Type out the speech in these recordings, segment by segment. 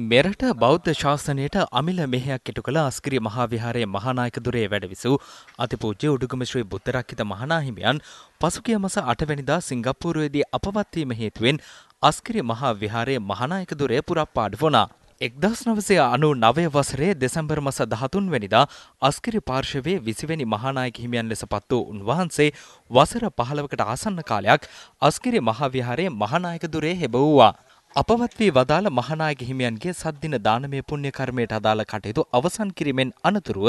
මෙරට බෞද්ධ ශාසනයට අමිල මෙහයක් ඉටු කළ අස්කිරිය මහාවිහාරයේ මහානායකදුරේ වැඩවිසූ අතිපූජ්‍ය උඩුගම ශ්‍රී බුද්ධරක්කිත මහානාහිමියන් පසුගිය මස අටවැනිදා සිංගප්පූරුවේදී අපවත් වීම හේතුවෙන් අස්කිරිය මහාවිහාරයේ මහානායකදුරේ පුරප්පාඩු වුණා. 1999 වසරේ දෙසැම්බර් මස 13 වෙනිදා අස්කිරි පාර්ශවයේ 20 වෙනි මහානායක හිමියන් ලෙස පත් වූ උන්වහන්සේ වසර 15කට ආසන්න කාලයක් අස්කිරි මහාවිහාරයේ මහානායකදුරේ හෙබවුවා. අපවත් වී වදාළ මහනායක හිමියන්ගේ සද්දින දානමය පුණ්‍ය කර්මයට අදාළ කටයුතු අවසන් කිරීමෙන් අනතුරුව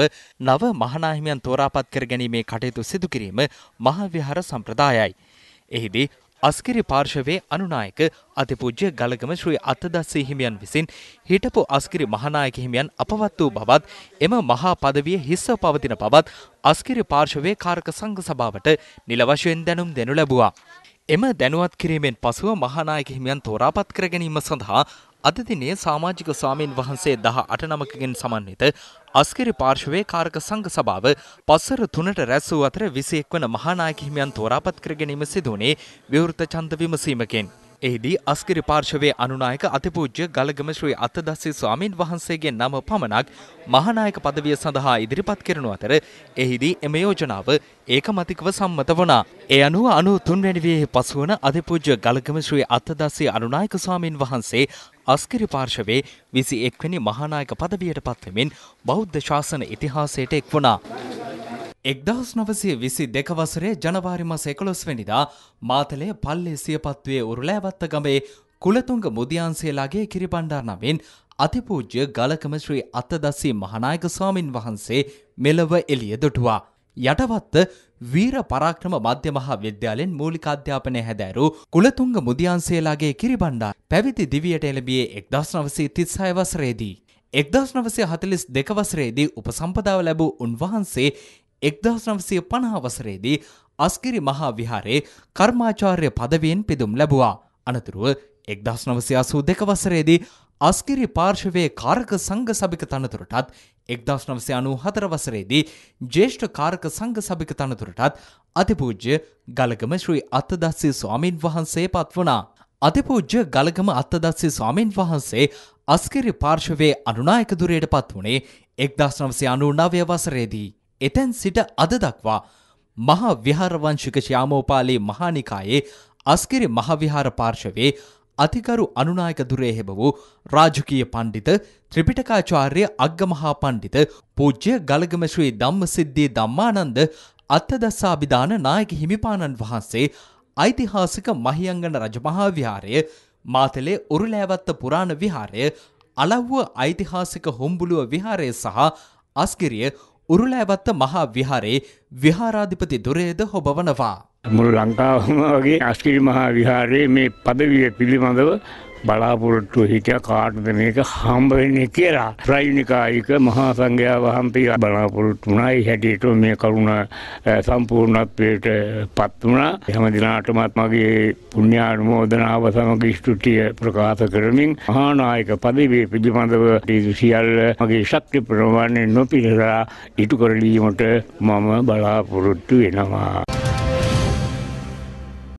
නව මහනාහිමියන් තෝරාපත් කර ගැනීමේ කටයුතු සිදු කිරීම මහවිහාර සම්ප්‍රදායයි. එහිදී අස්කිරි පාර්ශවයේ අනුනායක අතිපූජ්‍ය ගලගම ශ්‍රී අත්තදස්සී හිමියන් විසින් හිටපු අස්කිරි මහනායක හිමියන් අපවත් වූ බවත් එම මහා පදවිය හිස්ව පවතින බවත් අස්කිරි පාර්ශවයේ කාරක සංඝ සභාවට නිල වශයෙන් දැනුම් දෙනු ලැබුවා. එම දැනුවත් කිරීමෙන් පසුව මහානායක හිමියන් තෝරාපත් කර ගැනීම සඳහා අද දිනේ සමාජික ස්වාමීන් වහන්සේ දහ අට නමකගෙන් සමන්විත අස්කිරි පාර්ශවයේ කාරක සංඝ සභාව පසර තුනට රැස් වූ අතර විසි එක් වන මහානායක හිමියන් තෝරාපත් කර ගැනීම සිදුවනේ විවෘත ඡන්ද විමසීමකින්. එහිදී අස්කිරි පාර්ශවයේ අනුනායක අතිපූජ්‍ය ගලගම ශ්‍රී අත්තදස්සේ ස්වාමින් වහන්සේගේ නම පමණක් මහානායක පදවිය සඳහා ඉදිරිපත් කරනු අතර එහිදී එම යෝජනාව ඒකමතිකව සම්මත වුණා. ඒ අනුව අනු තුන්වැනි වියේ පසුවන අතිපූජ්‍ය ගලගම ශ්‍රී අත්තදස්සේ අනුනායක ස්වාමින් වහන්සේ අස්කිරි පාර්ශවයේ විසි එක්වැනි මහානායක පදවියට පත්වෙමින් බෞද්ධ ශාසන ඉතිහාසයට එක් වුණා. එක්දහස් නොවසය විසි දෙකවසරේ ජනවාරි මස එකොළොස්වැනිදා මාතලය පල්ලේ සියපත්වය උරුලෑවත්ත ගමේ කුලතුංග මුදියන්සේලාගේ කිරිබණ්ඩානමෙන් අතිපූජ්‍ය ගලකම ශ්‍රී අත්තදස්සී මහනායක ස්වාමින් වහන්සේ මෙලව එළිය දොටුවා. යටවත්ත වීර පරාක්‍රම මධ්‍යමහා විද්‍යාලෙන් මූලික අධ්‍යාපනය හැදෑරු කුලතුංග මුදියන්සේලාගේ කිරිබණ්ඩා පැවිදි දිවියට එළබියේ එක්දස් නවසී තිත්සය වසරේදී. එක්දස් නවසය හතලිස් දෙකවසරේදී උපසම්පදාව ලැබූ උන්වහන්සේ එක්දහස් නවසය පණහාවසරේදී අස්කිරි මහා විහාරේ කර්මාචාර්ය පදවියෙන් පිදුම් ලැබවා. අනතුරුව එක්දහස් නවසය අසූ දෙකවසරේදී අස්කිරි පාර්ශවයේ කාරක සංඝ සභික තනතුරටත් එක්දස් නවසය අනූ හතරවසරේදී ජේෂ්ඨ කාරක සංඝ සභික තනතුරටත් අතිපූජ්‍ය ගලගම ශ්‍රී අත්තදස්සේ ස්වාමීන් වහන්සේ පත් වනා. අතිපූජ්‍ය ගලගම අත්තදස්සේ ස්වාමීන් වහන්සේ අස්කිරි පාර්ශවයේ අනුනායක දුරයට පත් වුණේ එක්දස් නවසය අනූ නවය වසරේදී. එතැන් සිට අද දක්වා මහා විහාරවංශික ශ්‍යාමෝපාලේ මහානිකායේ අස්කිරි මහවිහාර පාර්ශවයේ අතිකරු අනුනායක දුරේ හෙබ වූ රාජකීය පණ්ඩිත ත්‍රිපිටකාචාර්ය අග්ගමහා පණ්ඩිත පූජ්‍ය ගලගම ශ්‍රී ධම්මසිද්ධී ධම්මානන්ද අත්තදස්සාබිධාන නායක හිමිපාණන් වහන්සේ ඓතිහාසික මහියංගන රජමහා විහාරය මාතලේ උරුලෑවත්ත පුරාණ විහාරය අලව්ව ඓතිහාසික හොම්බුලුව විහාරය සහ අස්කිරිය උරුලෑවත්ත මහා විහාරේ විහාරාධිපති දුරේද හොබවනවා. මුළු ලංකාවම වගේ අස්කිරි මහා විහාරයේ මේ පදවිය පිළිබඳව බලාපොරොත්තු හිටිය කාටද මේක හම්බවෙන්නේ කියලා ප්‍රයිනිකායික මහා සංඝයා වහන්සේ බලාපොරොත්තු වුණයි හැටියට මේ කරුණ සම්පූර්ණත්වයට පත් වුණා හැම දිනාටමත් මගේ පුණ්‍යානුමෝදනාව සමග ස්තුතිය ප්‍රකාශ කරමින් මහානායක පදවිය පිළිබඳව සියල්ල මගේ ශක්ති ප්‍රමාණය නොපිරලා ඉටු කරලීමට මම බලාපොරොත්තු වෙනවා